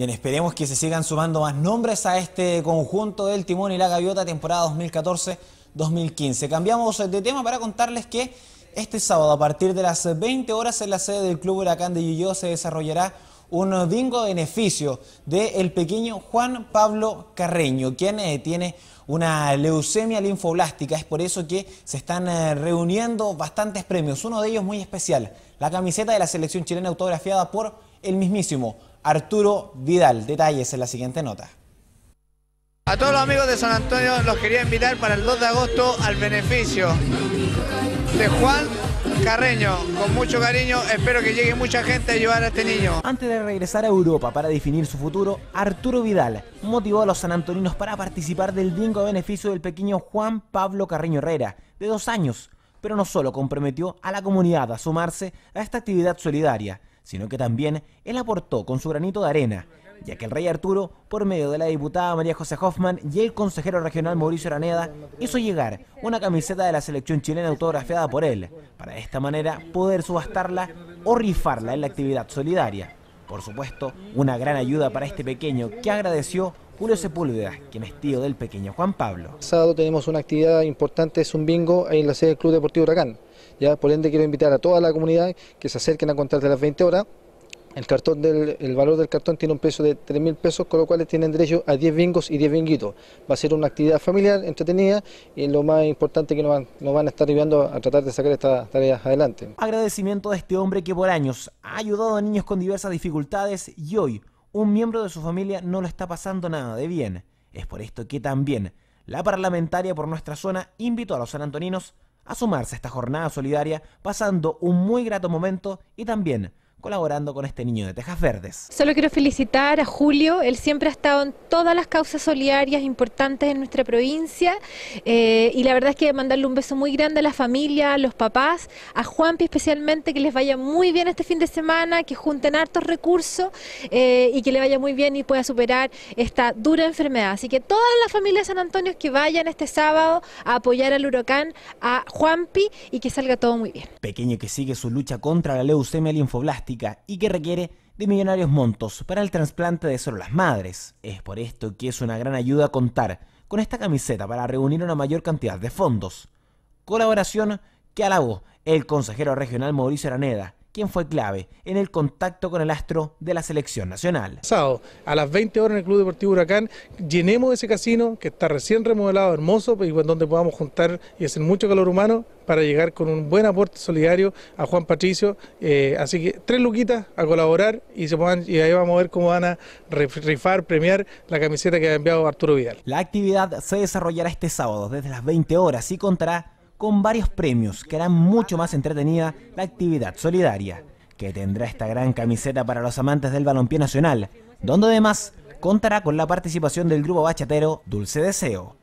Bien, esperemos que se sigan sumando más nombres a este conjunto del Timón y la Gaviota temporada 2014-2015. Cambiamos de tema para contarles que este sábado a partir de las 20 horas en la sede del Club Huracán de Yuyo se desarrollará un bingo beneficio del pequeño Juan Pablo Carreño, quien eh, tiene una leucemia linfoblástica. Es por eso que se están eh, reuniendo bastantes premios. Uno de ellos muy especial, la camiseta de la selección chilena autografiada por el mismísimo Arturo Vidal. Detalles en la siguiente nota. A todos los amigos de San Antonio los quería invitar para el 2 de agosto al beneficio de Juan Carreño, con mucho cariño, espero que llegue mucha gente a ayudar a este niño. Antes de regresar a Europa para definir su futuro, Arturo Vidal motivó a los sanantoninos para participar del bingo a beneficio del pequeño Juan Pablo Carreño Herrera, de dos años, pero no solo comprometió a la comunidad a sumarse a esta actividad solidaria, sino que también él aportó con su granito de arena, ya que el rey Arturo, por medio de la diputada María José Hoffman y el consejero regional Mauricio Araneda, hizo llegar una camiseta de la selección chilena autografiada por él, para de esta manera poder subastarla o rifarla en la actividad solidaria. Por supuesto, una gran ayuda para este pequeño que agradeció Julio Sepúlveda, quien es tío del pequeño Juan Pablo. Sábado tenemos una actividad importante, es un bingo en la sede del Club Deportivo Huracán. Ya, por ende quiero invitar a toda la comunidad que se acerquen a contar de las 20 horas. El, cartón del, valor del cartón tiene un peso de 3 mil pesos, con lo cual tienen derecho a 10 bingos y 10 binguitos. Va a ser una actividad familiar, entretenida y lo más importante que nos van, nos van a estar ayudando a tratar de sacar estas tareas adelante. Agradecimiento a este hombre que por años ha ayudado a niños con diversas dificultades y hoy un miembro de su familia no lo está pasando nada de bien. Es por esto que también la parlamentaria por nuestra zona invitó a los sanantoninos a sumarse a esta jornada solidaria, pasando un muy grato momento y también colaborando con este niño de Tejas Verdes. Solo quiero felicitar a Julio, él siempre ha estado en todas las causas solidarias importantes en nuestra provincia eh, y la verdad es que mandarle un beso muy grande a la familia, a los papás, a Juanpi especialmente, que les vaya muy bien este fin de semana, que junten hartos recursos eh, y que le vaya muy bien y pueda superar esta dura enfermedad. Así que todas las familias de San Antonio que vayan este sábado a apoyar al huracán, a Juanpi y que salga todo muy bien. Pequeño que sigue su lucha contra la leucemia linfoblástica y que requiere de millonarios montos para el trasplante de células madres. Es por esto que es una gran ayuda contar con esta camiseta para reunir una mayor cantidad de fondos. Colaboración que alabó el consejero regional Mauricio Araneda quien fue clave en el contacto con el astro de la selección nacional. Sábado, a las 20 horas en el Club Deportivo Huracán, llenemos ese casino que está recién remodelado, hermoso, y donde podamos juntar y hacer mucho calor humano para llegar con un buen aporte solidario a Juan Patricio. Eh, así que tres luquitas a colaborar y, se puedan, y ahí vamos a ver cómo van a rifar, premiar la camiseta que ha enviado Arturo Vidal. La actividad se desarrollará este sábado desde las 20 horas y contará con varios premios que harán mucho más entretenida la actividad solidaria, que tendrá esta gran camiseta para los amantes del balompié nacional, donde además contará con la participación del grupo bachatero Dulce Deseo,